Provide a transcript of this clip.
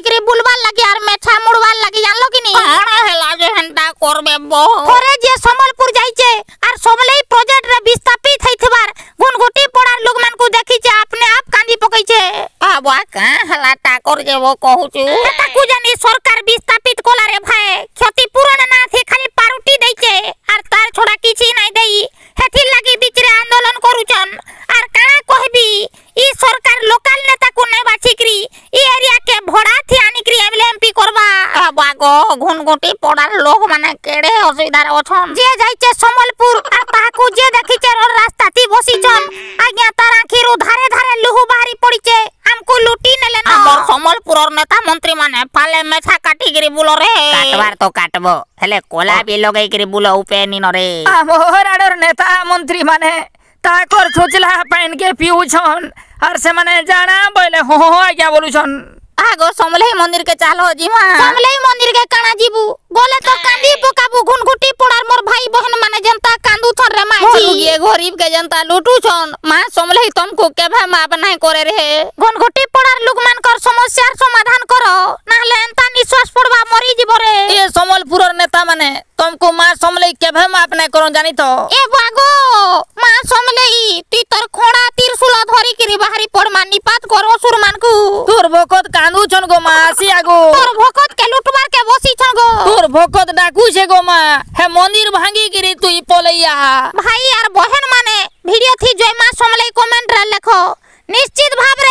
एकरे बुलवा लगे यार मेठा मुड़वा लगे जान लो कि नहीं हाड़ा है लागे हंटा करबे बो करे जे समलपुर जाई छे आर समलई प्रोजेक्ट रे विस्थापित हइथबार गुनगुटी पड़ार लोग मन को देखि छे अपने आप कांदी पकई छे आ बा का हला टाकर जे वो कहू छु ता जानी सरकार विस्थापित গ ঘুনগুটি পড়ার লোক মানে কেড়ে অসুবিধার অছন যে যাইছে সমলপুর আর তাহাকু যে দেখিছে রোড রাস্তাতি বসিছন আজ্ঞা তার আখির ধারে ধারে লুহু বাহারি পড়িছে আমকু লুটি নেলেন আমার সমলপুরর নেতা মন্ত্রী মানে ফালে মেছা কাটি গিরি বুলো রে কাটবার তো কাটবো হেলে কোলা বি লগাই গিরি বুলো উপে নিন রে আমার আড়র নেতা মন্ত্রী মানে তাকর ছুচলা পাইনকে পিউছন আর সেমানে জানা বলে হো হো আজ্ঞা বলুছন भागो समलई मंदिर के चलो जीवा समलई मंदिर के काना जीबू गोले तो कांदी पकाबू घुनघुटी पड़ार मोर भाई बहन माने जनता कांदू थन रे माची ये गरीब के जनता लूटू छन मां समलई तुमको केभे माप नाही करे रे घुनघुटी पड़ार लोग मान कर समस्यार समाधान करो नाहले एंता निश्वास पड़वा मरी जीव रे ए समलपुर नेता माने तुमको मां समलई केभे माप नाही करो जानी तो ए भागो मां समलई ती तर তারি পরমান নিপাত করো সুর মানকু তোর ভকত কান্দু ছন গো মা আসিয়া গো তোর ভকত কে লুটবার কে বসি ছন গো তোর ভকত ডাকু সে গো মা হে মন্দির ভাঙ্গি গিরি তুই পলাইয়া ভাই আর বহেন মানে ভিডিও থি জয় মা সমলে কমেন্ট রে লেখো নিশ্চিত ভাবে